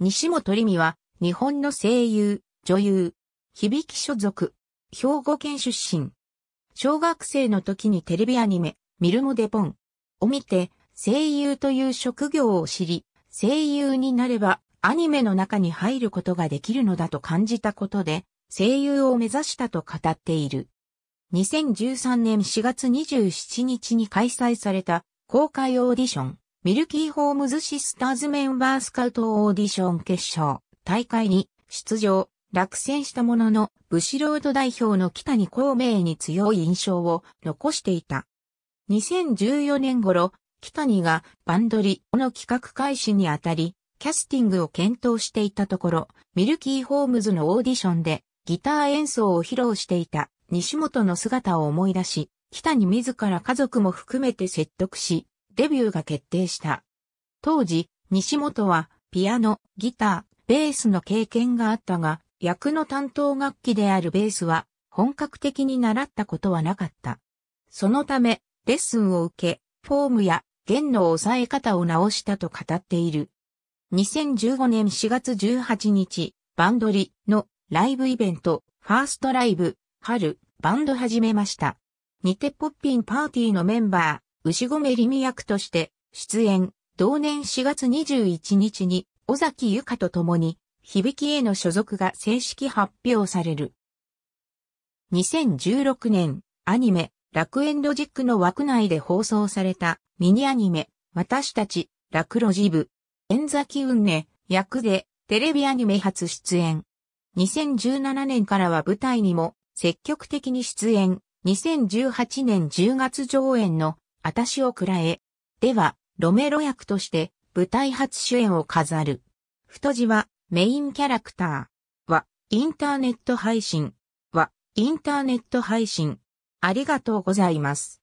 西本り美は、日本の声優、女優、響き所属、兵庫県出身。小学生の時にテレビアニメ、ミルモデポンを見て、声優という職業を知り、声優になればアニメの中に入ることができるのだと感じたことで、声優を目指したと語っている。2013年4月27日に開催された公開オーディション、ミルキーホームズシスターズメンバースカウトオーディション決勝大会に出場、落選したものの、ブシロード代表の北に孔明に強い印象を残していた。2014年頃、北にがバンドリの企画開始にあたり、キャスティングを検討していたところ、ミルキーホームズのオーディションでギター演奏を披露していた西本の姿を思い出し、北に自ら家族も含めて説得し、デビューが決定した。当時、西本はピアノ、ギター、ベースの経験があったが、役の担当楽器であるベースは本格的に習ったことはなかった。そのため、レッスンを受け、フォームや弦の押さえ方を直したと語っている。2015年4月18日、バンドリのライブイベント、ファーストライブ、春、バンド始めました。似てポッピンパーティーのメンバー、牛込りみ役として出演、同年4月21日に尾崎由香と共に響への所属が正式発表される。2016年、アニメ、楽園ロジックの枠内で放送されたミニアニメ、私たち、楽ロジ部、円崎運ね、役でテレビアニメ初出演。2017年からは舞台にも積極的に出演。2018年10月上演のあたしをくらえ。では、ロメロ役として舞台初主演を飾る。太字はメインキャラクター。は、インターネット配信。は、インターネット配信。ありがとうございます。